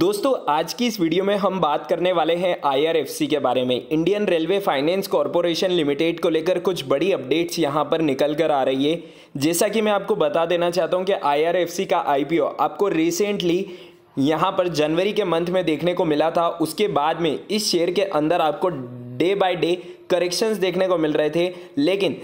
दोस्तों आज की इस वीडियो में हम बात करने वाले हैं आईआरएफसी के बारे में Indian railway finance corporation limited को लेकर कुछ बड़ी अपडेट्स यहां पर निकल कर आ रही है जैसा कि मैं आपको बता देना चाहता हूं कि आईआरएफसी का आईपीओ आपको रिसेंटली यहाँ पर जनवरी के मंथ में देखने को मिला था उसके बाद में इस शेयर के अंदर आपको डे बाय डे करेक्शंस देखने को मिल रहे थे लेकिन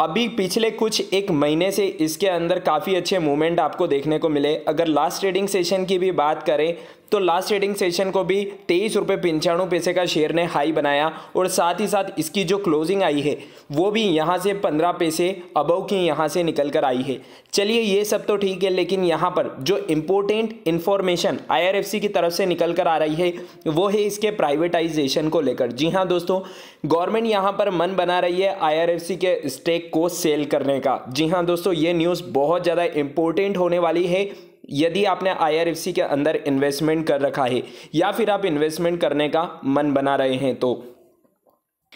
अभी पिछले कुछ एक महीने से इसके अंदर काफ़ी अच्छे मूवमेंट आपको देखने को मिले अगर लास्ट ट्रेडिंग सेशन की भी बात करें तो लास्ट ट्रेडिंग सेशन को भी तेईस रुपये पंचानवे पैसे का शेयर ने हाई बनाया और साथ ही साथ इसकी जो क्लोजिंग आई है वो भी यहाँ से पंद्रह पैसे अबव की यहाँ से निकल कर आई है चलिए ये सब तो ठीक है लेकिन यहाँ पर जो इम्पोर्टेंट इन्फॉर्मेशन आई की तरफ से निकल कर आ रही है वो है इसके प्राइवेटाइजेशन को लेकर जी हाँ दोस्तों गवर्नमेंट यहाँ पर मन बना रही है आई के स्टेक को सेल करने का जी हाँ दोस्तों ये न्यूज़ बहुत ज़्यादा इम्पोर्टेंट होने वाली है यदि आपने आई के अंदर इन्वेस्टमेंट कर रखा है या फिर आप इन्वेस्टमेंट करने का मन बना रहे हैं तो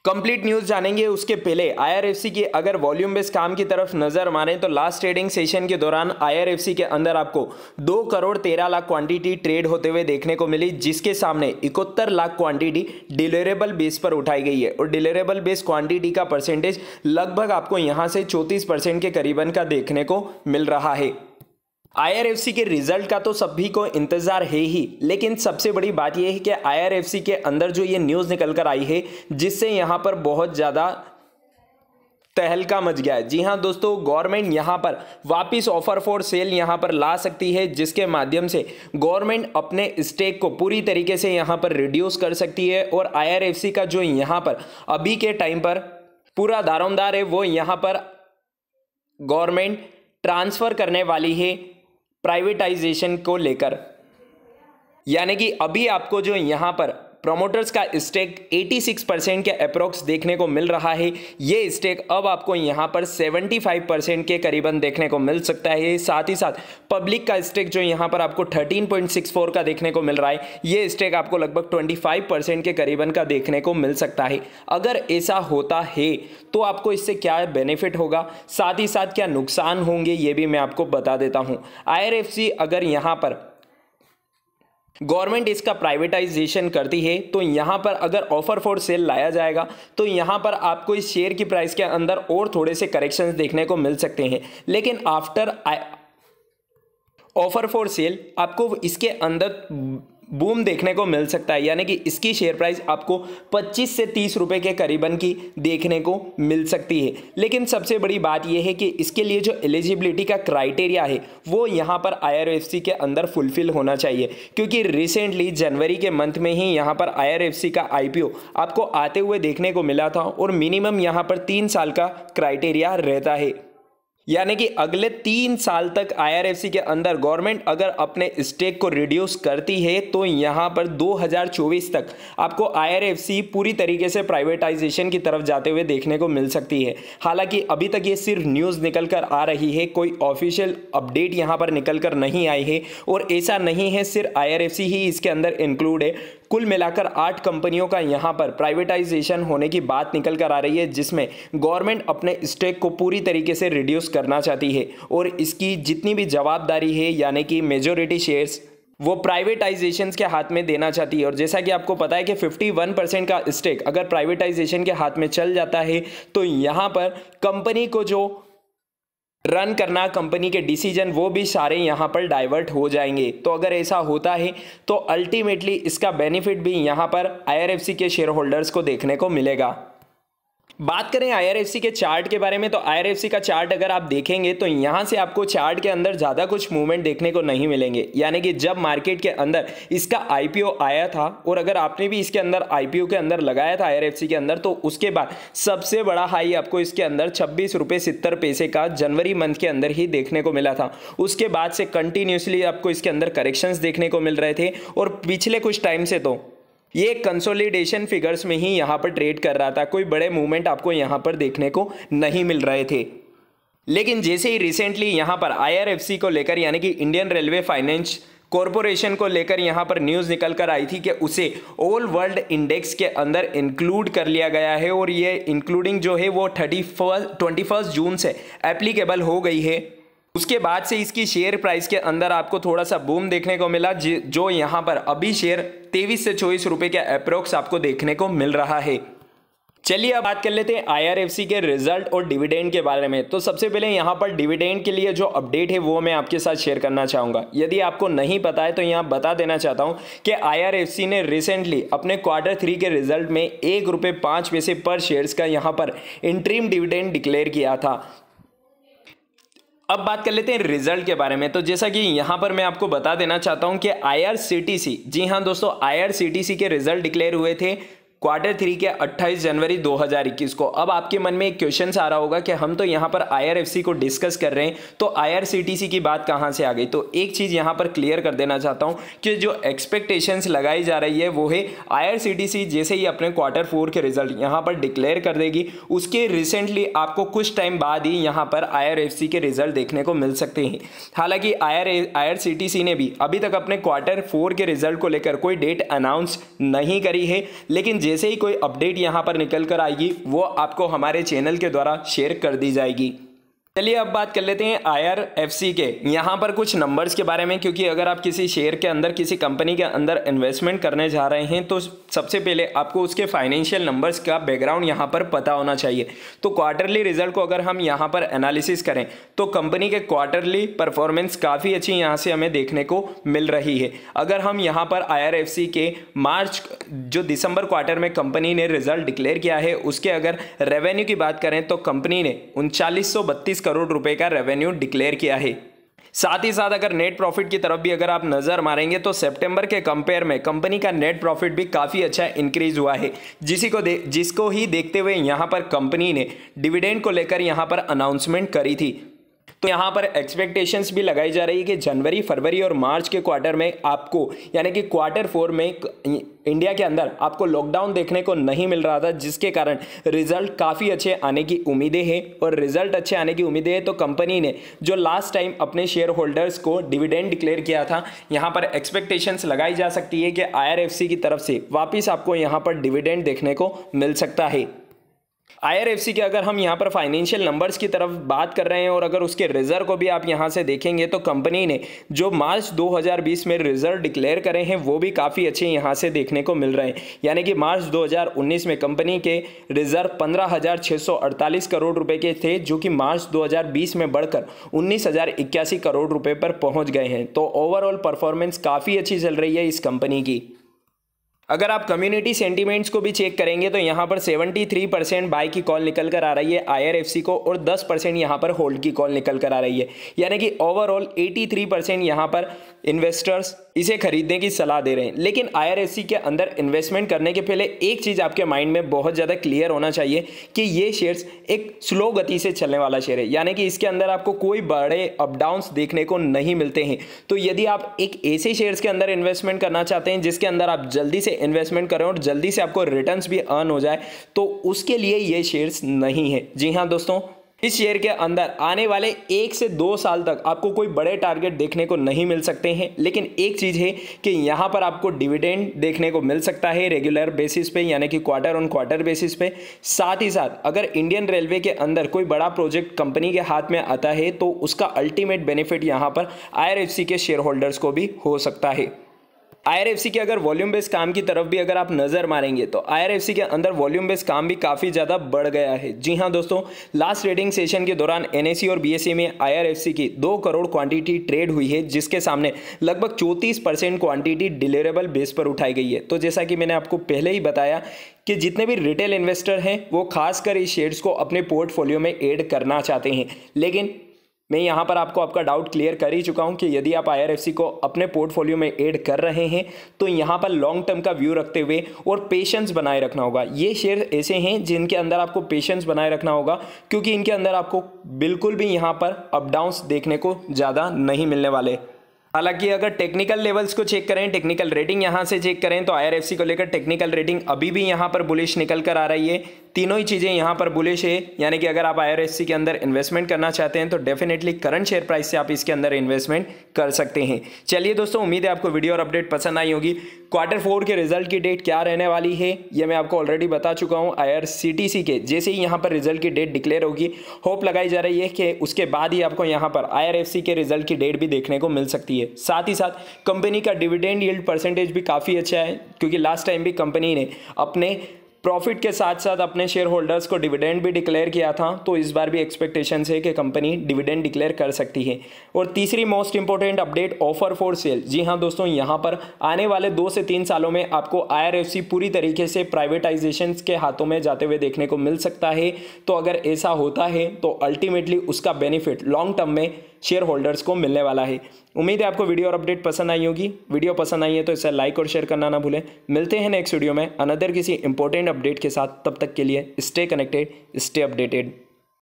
कंप्लीट न्यूज जानेंगे उसके पहले आईआरएफसी की अगर वॉल्यूम बेस्ड काम की तरफ नजर मारें तो लास्ट ट्रेडिंग सेशन के दौरान आईआरएफसी के अंदर आपको दो करोड़ तेरह लाख क्वांटिटी ट्रेड होते हुए देखने को मिली जिसके सामने इकहत्तर लाख क्वांटिटी डिलेरेबल बेस पर उठाई गई है और डिलेरेबल बेस क्वांटिटी का परसेंटेज लगभग आपको यहाँ से चौंतीस के करीबन का देखने को मिल रहा है आई के रिजल्ट का तो सभी को इंतजार है ही लेकिन सबसे बड़ी बात यह है कि आई के अंदर जो ये न्यूज़ निकल कर आई है जिससे यहाँ पर बहुत ज़्यादा तहलका मच गया है जी हाँ दोस्तों गवर्नमेंट यहाँ पर वापस ऑफर फॉर सेल यहाँ पर ला सकती है जिसके माध्यम से गवर्नमेंट अपने स्टेक को पूरी तरीके से यहाँ पर रिड्यूस कर सकती है और आईआरएफसी का जो यहाँ पर अभी के टाइम पर पूरा दारोमदार है वो यहाँ पर गवर्नमेंट ट्रांसफ़र करने वाली है प्राइवेटाइजेशन को लेकर यानी कि अभी आपको जो यहाँ पर प्रमोटर्स का स्टेक 86 परसेंट के अप्रोक्स देखने को मिल रहा है ये स्टेक अब आपको यहाँ पर 75 परसेंट के करीबन देखने को मिल सकता है साथ ही साथ पब्लिक का स्टेक जो यहाँ पर आपको 13.64 का देखने को मिल रहा है ये स्टेक आपको लगभग 25 परसेंट के करीबन का देखने को मिल सकता है अगर ऐसा होता है तो आपको इससे क्या बेनिफिट होगा साथ ही साथ क्या नुकसान होंगे ये भी मैं आपको बता देता हूँ आई अगर यहाँ पर गवर्नमेंट इसका प्राइवेटाइजेशन करती है तो यहाँ पर अगर ऑफर फॉर सेल लाया जाएगा तो यहाँ पर आपको इस शेयर की प्राइस के अंदर और थोड़े से करेक्शंस देखने को मिल सकते हैं लेकिन आफ्टर ऑफर फॉर सेल आपको इसके अंदर बूम देखने को मिल सकता है यानी कि इसकी शेयर प्राइस आपको 25 से 30 रुपए के करीबन की देखने को मिल सकती है लेकिन सबसे बड़ी बात यह है कि इसके लिए जो एलिजिबिलिटी का क्राइटेरिया है वो यहाँ पर आई के अंदर फुलफिल होना चाहिए क्योंकि रिसेंटली जनवरी के मंथ में ही यहाँ पर आई का आई आपको आते हुए देखने को मिला था और मिनिमम यहाँ पर तीन साल का क्राइटेरिया रहता है यानी कि अगले तीन साल तक आईआरएफसी के अंदर गवर्नमेंट अगर अपने स्टेक को रिड्यूस करती है तो यहाँ पर 2024 तक आपको आईआरएफसी पूरी तरीके से प्राइवेटाइजेशन की तरफ जाते हुए देखने को मिल सकती है हालांकि अभी तक ये सिर्फ न्यूज़ निकल कर आ रही है कोई ऑफिशियल अपडेट यहाँ पर निकल कर नहीं आई है और ऐसा नहीं है सिर्फ आई ही इसके अंदर इंक्लूड है कुल मिलाकर आठ कंपनियों का यहाँ पर प्राइवेटाइजेशन होने की बात निकल कर आ रही है जिसमें गवर्नमेंट अपने स्टेक को पूरी तरीके से रिड्यूस करना चाहती है और इसकी जितनी भी जवाबदारी है यानी कि मेजोरिटी शेयर्स वो प्राइवेटाइजेशन के हाथ में देना चाहती है और जैसा कि आपको पता है कि 51 परसेंट का स्टेक अगर प्राइवेटाइजेशन के हाथ में चल जाता है तो यहाँ पर कंपनी को जो रन करना कंपनी के डिसीजन वो भी सारे यहाँ पर डाइवर्ट हो जाएंगे तो अगर ऐसा होता है तो अल्टीमेटली इसका बेनिफिट भी यहाँ पर आई के शेयर होल्डर्स को देखने को मिलेगा बात करें आई के चार्ट के बारे में तो आई का चार्ट अगर आप देखेंगे तो यहाँ से आपको चार्ट के अंदर ज़्यादा कुछ मूवमेंट देखने को नहीं मिलेंगे यानी कि जब मार्केट के अंदर इसका आई आया था और अगर आपने भी इसके अंदर आई के अंदर लगाया था आई के अंदर तो उसके बाद सबसे बड़ा हाई आपको इसके अंदर छब्बीस रुपये का जनवरी मंथ के अंदर ही देखने को मिला था उसके बाद से कंटिन्यूसली आपको इसके अंदर करेक्शंस देखने को मिल रहे थे और पिछले कुछ टाइम से तो ये कंसोलिडेशन फिगर्स में ही यहाँ पर ट्रेड कर रहा था कोई बड़े मूवमेंट आपको यहाँ पर देखने को नहीं मिल रहे थे लेकिन जैसे ही रिसेंटली यहाँ पर आई को लेकर यानी कि इंडियन रेलवे फाइनेंस कॉरपोरेशन को लेकर यहाँ पर न्यूज़ निकल कर आई थी कि उसे ऑल वर्ल्ड इंडेक्स के अंदर इंक्लूड कर लिया गया है और ये इंक्लूडिंग जो है वो thirty first twenty first June से एप्लीकेबल हो गई है उसके बाद से इसकी शेयर प्राइस के अंदर आपको थोड़ा सा बूम देखने को मिला जो यहाँ पर अभी शेयर तेईस से चौबीस रुपये के अप्रोक्स आपको देखने को मिल रहा है चलिए अब बात कर लेते हैं आईआरएफसी के रिजल्ट और डिविडेंड के बारे में तो सबसे पहले यहाँ पर डिविडेंड के लिए जो अपडेट है वो मैं आपके साथ शेयर करना चाहूँगा यदि आपको नहीं पता है तो यहाँ बता देना चाहता हूँ कि आईआरएफसी ने रिसेंटली अपने क्वार्टर थ्री के रिजल्ट में एक रुपये पाँच पैसे पर शेयर्स का यहाँ पर इंट्रीम डिविडेंड डिक्लेयर किया था अब बात कर लेते हैं रिजल्ट के बारे में तो जैसा कि यहाँ पर मैं आपको बता देना चाहता हूँ कि आई जी हाँ दोस्तों आई के रिजल्ट डिक्लेयर हुए थे क्वार्टर थ्री के 28 जनवरी 2021 को अब आपके मन में एक क्वेश्चन आ रहा होगा कि हम तो यहाँ पर आई को डिस्कस कर रहे हैं तो आई की बात कहाँ से आ गई तो एक चीज़ यहाँ पर क्लियर कर देना चाहता हूँ कि जो एक्सपेक्टेशंस लगाई जा रही है वो है आई जैसे ही अपने क्वार्टर फोर के रिजल्ट यहाँ पर डिक्लेयर कर देगी उसके रिसेंटली आपको कुछ टाइम बाद ही यहाँ पर आई के रिजल्ट देखने को मिल सकते हैं हालांकि आई आर ने भी अभी तक अपने क्वार्टर फोर के रिजल्ट को लेकर कोई डेट अनाउंस नहीं करी है लेकिन जैसे ही कोई अपडेट यहाँ पर निकल कर आएगी वो आपको हमारे चैनल के द्वारा शेयर कर दी जाएगी चलिए अब बात कर लेते हैं सी के यहाँ पर कुछ नंबर्स के बारे में क्योंकि अगर आप किसी शेयर के अंदर किसी कंपनी के अंदर इन्वेस्टमेंट करने जा रहे हैं तो सबसे पहले आपको उसके फाइनेंशियल नंबर्स का बैकग्राउंड यहाँ पर पता होना चाहिए तो क्वार्टरली रिजल्ट को अगर हम यहाँ पर एनालिसिस करें तो कंपनी के क्वार्टरली परफॉर्मेंस काफ़ी अच्छी यहाँ से हमें देखने को मिल रही है अगर हम यहाँ पर आई के मार्च जो दिसंबर क्वार्टर में कंपनी ने रिजल्ट डिक्लेयर किया है उसके अगर रेवेन्यू की बात करें तो कंपनी ने उनचालीस तीस करोड़ रुपए का रेवेन्यू डिक्लेयर किया है साथ ही साथ अगर नेट प्रॉफिट की तरफ भी अगर आप नज़र मारेंगे तो सितंबर के कंपेयर में कंपनी का नेट प्रॉफिट भी काफ़ी अच्छा इंक्रीज हुआ है जिसी को दे जिसको ही देखते हुए यहां पर कंपनी ने डिविडेंड को लेकर यहां पर अनाउंसमेंट करी थी तो यहाँ पर एक्सपेक्टेशंस भी लगाई जा रही है कि जनवरी फरवरी और मार्च के क्वार्टर में आपको यानी कि क्वार्टर फोर में इंडिया के अंदर आपको लॉकडाउन देखने को नहीं मिल रहा था जिसके कारण रिजल्ट काफ़ी अच्छे आने की उम्मीदें हैं और रिजल्ट अच्छे आने की उम्मीदें हैं तो कंपनी ने जो लास्ट टाइम अपने शेयर होल्डर्स को डिविडेंड डिक्लेयर किया था यहाँ पर एक्सपेक्टेशंस लगाई जा सकती है कि आई की तरफ से वापस आपको यहाँ पर डिविडेंड देखने को मिल सकता है आई के अगर हम यहाँ पर फाइनेंशियल नंबर्स की तरफ बात कर रहे हैं और अगर उसके रिजर्व को भी आप यहाँ से देखेंगे तो कंपनी ने जो मार्च 2020 में रिजर्व डिक्लेयर करे हैं वो भी काफ़ी अच्छे यहाँ से देखने को मिल रहे हैं यानी कि मार्च 2019 में कंपनी के रिजर्व 15,648 करोड़ रुपए के थे जो कि मार्च 2020 में बढ़कर उन्नीस करोड़ रुपये पर पहुँच गए हैं तो ओवरऑल परफॉर्मेंस काफ़ी अच्छी चल रही है इस कंपनी की अगर आप कम्युनिटी सेंटीमेंट्स को भी चेक करेंगे तो यहाँ पर 73 परसेंट बाई की कॉल निकल कर आ रही है आईआरएफसी को और 10 परसेंट यहाँ पर होल्ड की कॉल निकल कर आ रही है यानी कि ओवरऑल 83 परसेंट यहाँ पर इन्वेस्टर्स इसे खरीदने की सलाह दे रहे हैं लेकिन आई के अंदर इन्वेस्टमेंट करने के पहले एक चीज़ आपके माइंड में बहुत ज़्यादा क्लियर होना चाहिए कि ये शेयर्स एक स्लो गति से चलने वाला शेयर है यानी कि इसके अंदर आपको कोई बड़े अपडाउंस देखने को नहीं मिलते हैं तो यदि आप एक ऐसे शेयर्स के अंदर इन्वेस्टमेंट करना चाहते हैं जिसके अंदर आप जल्दी से इन्वेस्टमेंट करें और जल्दी से आपको रिटर्न भी अर्न हो जाए तो उसके लिए ये शेयर्स नहीं है जी हाँ दोस्तों इस ईयर के अंदर आने वाले एक से दो साल तक आपको कोई बड़े टारगेट देखने को नहीं मिल सकते हैं लेकिन एक चीज़ है कि यहाँ पर आपको डिविडेंड देखने को मिल सकता है रेगुलर बेसिस पे यानी कि क्वार्टर ऑन क्वार्टर बेसिस पे साथ ही साथ अगर इंडियन रेलवे के अंदर कोई बड़ा प्रोजेक्ट कंपनी के हाथ में आता है तो उसका अल्टीमेट बेनिफिट यहाँ पर आई के शेयर होल्डर्स को भी हो सकता है आई के अगर वॉल्यूम बेस्ड काम की तरफ भी अगर आप नज़र मारेंगे तो आई के अंदर वॉल्यूम बेस्ड काम भी काफ़ी ज़्यादा बढ़ गया है जी हाँ दोस्तों लास्ट ट्रेडिंग सेशन के दौरान एन और बी में आई की दो करोड़ क्वांटिटी ट्रेड हुई है जिसके सामने लगभग परसेंट क्वांटिटी डिलेरेबल बेस पर उठाई गई है तो जैसा कि मैंने आपको पहले ही बताया कि जितने भी रिटेल इन्वेस्टर हैं वो खासकर इस शेयर्स को अपने पोर्टफोलियो में ऐड करना चाहते हैं लेकिन मैं यहाँ पर आपको आपका डाउट क्लियर कर ही चुका हूँ कि यदि आप आई को अपने पोर्टफोलियो में एड कर रहे हैं तो यहाँ पर लॉन्ग टर्म का व्यू रखते हुए और पेशेंस बनाए रखना होगा ये शेयर ऐसे हैं जिनके अंदर आपको पेशेंस बनाए रखना होगा क्योंकि इनके अंदर आपको बिल्कुल भी यहाँ पर अप देखने को ज़्यादा नहीं मिलने वाले हालांकि अगर टेक्निकल लेवल्स को चेक करें टेक्निकल रेटिंग यहां से चेक करें तो आई को लेकर टेक्निकल रेटिंग अभी भी यहां पर बुलिश निकल कर आ रही है तीनों ही चीज़ें यहाँ पर बुलिश है यानी कि अगर आप आई के अंदर इन्वेस्टमेंट करना चाहते हैं तो डेफिनेटली करंट शेयर प्राइस से आप इसके अंदर इन्वेस्टमेंट कर सकते हैं चलिए दोस्तों उम्मीद है आपको वीडियो और अपडेट पसंद आई होगी क्वार्टर फोर के रिजल्ट की डेट क्या रहने वाली है ये मैं आपको ऑलरेडी बता चुका हूँ आई के जैसे ही यहाँ पर रिजल्ट की डेट डिक्लेयर होगी होप लगाई जा रही है कि उसके बाद ही आपको यहाँ पर आई के रिजल्ट की डेट भी देखने को मिल सकती है साथ ही साथ कंपनी का डिविडेंड यील्ड परसेंटेज भी काफ़ी अच्छा है क्योंकि लास्ट टाइम भी कंपनी ने अपने प्रॉफिट के साथ साथ अपने शेयर होल्डर्स को डिविडेंड भी डिक्लेयर किया था तो इस बार भी एक्सपेक्टेशन है कि कंपनी डिविडेंड डिक्लेयर कर सकती है और तीसरी most important update offer for sale जी हाँ दोस्तों यहाँ पर आने वाले दो से तीन सालों में आपको आई पूरी तरीके से प्राइवेटाइजेशन के हाथों में जाते हुए देखने को मिल सकता है तो अगर ऐसा होता है तो अल्टीमेटली उसका बेनिफिट लॉन्ग टर्म में शेयर होल्डर्स को मिलने वाला है उम्मीद है आपको वीडियो और अपडेट पसंद आई होगी वीडियो पसंद आई है तो इसे लाइक और शेयर करना ना भूलें मिलते हैं नेक्स्ट वीडियो में अनदर किसी इंपॉर्टेंट अपडेट के साथ तब तक के लिए स्टे कनेक्टेड स्टे अपडेटेड